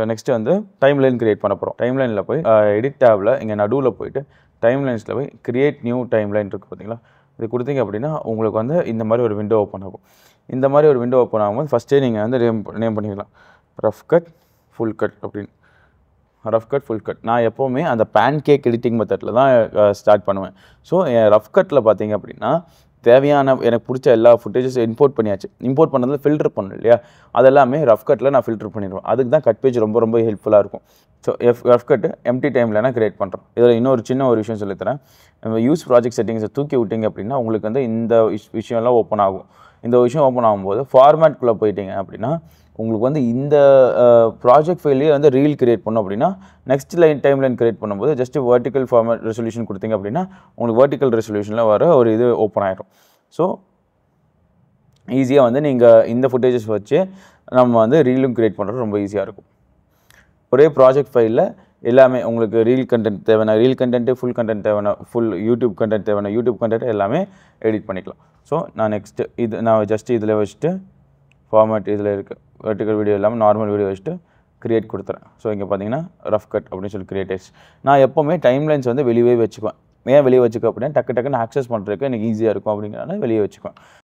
so next வந்து timeline create பண்ண போகிறோம் டைம் லைனில் போய் எடிட் டேபில் இங்கே நடுவில் போயிட்டு டைம் லைன்ஸில் போய் கிரியேட் நியூ டைம் லைன் இருக்குது பார்த்தீங்களா இது கொடுத்தீங்க அப்படின்னா உங்களுக்கு வந்து இந்த மாதிரி ஒரு விண்டோ ஓப்பன் ஆகும் இந்த மாதிரி ஒரு விண்டோ ஓப்பன் ஆகும்போது ஃபஸ்ட்டே நீங்கள் வந்து நேம் நேம் பண்ணிக்கலாம் ரஃப் கட் ஃபுல் கட் அப்படின்னு ரஃப் கட் ஃபுல் கட் நான் எப்போவுமே அந்த பேன் கேக் எடிட்டிங் மெத்தடில் தான் ஸ்டார்ட் பண்ணுவேன் ஸோ என் ரஃப் கட்டில் பார்த்தீங்க அப்படின்னா தேவையான எனக்கு பிடிச்ச எல்லா ஃபுட்டேஜஸ் இம்போர்ட் பண்ணியாச்சு இம்போர்ட் பண்ணதில் ஃபில்டர் பண்ணணும் இல்லையா அதெல்லாமே ரஃப் கட்டில் நான் ஃபில்டர் பண்ணிடுவேன் அதுக்கு தான் கட் பேஜ் ரொம்ப ரொம்ப ஹெல்ப்ஃபுல்லாக இருக்கும் so F F cut empty டைமில் நான் கிரியேட் பண்ணுறோம் இதில் இன்னொரு சின்ன ஒரு விஷயம் சொல்லித்தரேன் நம்ம யூஸ் ப்ராஜெக்ட் செட்டிங்ஸை தூக்கி விட்டிங்க அப்படின்னா உங்களுக்கு வந்து இந்த விஷ் விஷயம்லாம் ஓப்பன் ஆகும் இந்த விஷயம் ஓப்பன் ஆகும்போது ஃபார்மேட்குள்ளே போயிட்டீங்க அப்படின்னா உங்களுக்கு வந்து இந்த ப்ராஜெக்ட் ஃபைல்லையே வந்து ரீல் கிரியேட் பண்ணோம் அப்படின்னா next line timeline create பண்ணும்போது ஜஸ்ட் வேர்ட்டிக்கல் ஃபார்மேட் ரெசல்யூஷன் கொடுத்தீங்க அப்படின்னா உங்களுக்கு வேர்ட்டிக்கல் ரெசல்யூஷனில் வர ஒரு இது ஓப்பன் ஆகிடும் ஸோ ஈஸியாக வந்து நீங்கள் இந்த ஃபுட்டேஜஸ் வச்சு நம்ம வந்து ரீலும் கிரியேட் பண்ணுறது ரொம்ப ஈஸியாக இருக்கும் ஒரே ப்ராஜெக்ட் ஃபைலில் எல்லாமே உங்களுக்கு ரீல் கண்டென்ட் தேவைன்னா ரீல் கண்டென்ட்டு ஃபுல் கண்டென்ட் தேவைன்னா ஃபுல் யூடியூப் கண்டென்ட் தேவைனா யூடியூப் கண்டென்ட் எல்லாமே எடிட் பண்ணிக்கலாம் ஸோ நான் நெக்ஸ்ட்டு இது நான் ஜஸ்ட்டு இதில் வச்சுட்டு ஃபார்மேட் இதில் இருக்க வெர்டிக்கல் வீடியோ இல்லாமல் நார்மல் வீடியோ வச்சுட்டு க்ரியேட் கொடுத்துறேன் ஸோ இங்கே பார்த்தீங்கன்னா ரஃப் கட் அப்படின்னு சொல்லி க்ரியேட்டர்ஸ் நான் எப்போவுமே டைம்லைன்ஸ் வந்து வெளியே வச்சுக்குவேன் ஏன் வெளியே வச்சுக்கோ அப்படின்னா டக்கு டக்குன்னு ஆக்சஸ் பண்ணுறதுக்கு எனக்கு ஈஸியாக இருக்கும் அப்படிங்கிறனால வெளியே வச்சுக்குவேன்